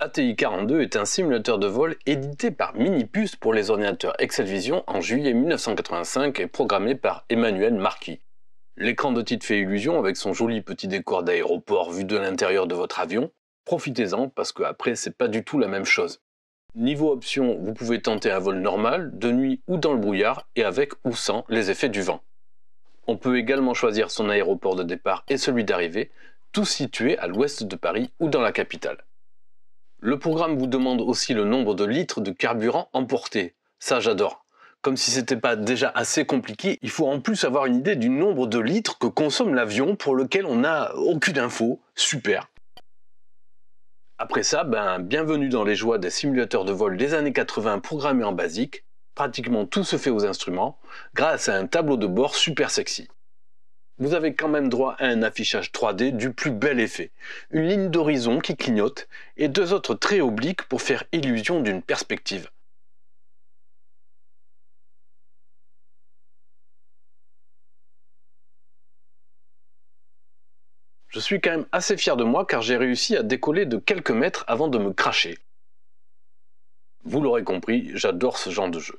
ATI-42 est un simulateur de vol édité par Minipus pour les ordinateurs Excel Vision en juillet 1985 et programmé par Emmanuel Marquis. L'écran de titre fait illusion avec son joli petit décor d'aéroport vu de l'intérieur de votre avion. Profitez-en parce que après c'est pas du tout la même chose. Niveau option, vous pouvez tenter un vol normal, de nuit ou dans le brouillard et avec ou sans les effets du vent. On peut également choisir son aéroport de départ et celui d'arrivée, tous situés à l'ouest de Paris ou dans la capitale. Le programme vous demande aussi le nombre de litres de carburant emporté. Ça, j'adore. Comme si c'était pas déjà assez compliqué, il faut en plus avoir une idée du nombre de litres que consomme l'avion pour lequel on n'a aucune info. Super. Après ça, ben, bienvenue dans les joies des simulateurs de vol des années 80 programmés en basique. Pratiquement tout se fait aux instruments grâce à un tableau de bord super sexy vous avez quand même droit à un affichage 3D du plus bel effet. Une ligne d'horizon qui clignote et deux autres traits obliques pour faire illusion d'une perspective. Je suis quand même assez fier de moi car j'ai réussi à décoller de quelques mètres avant de me cracher. Vous l'aurez compris, j'adore ce genre de jeu.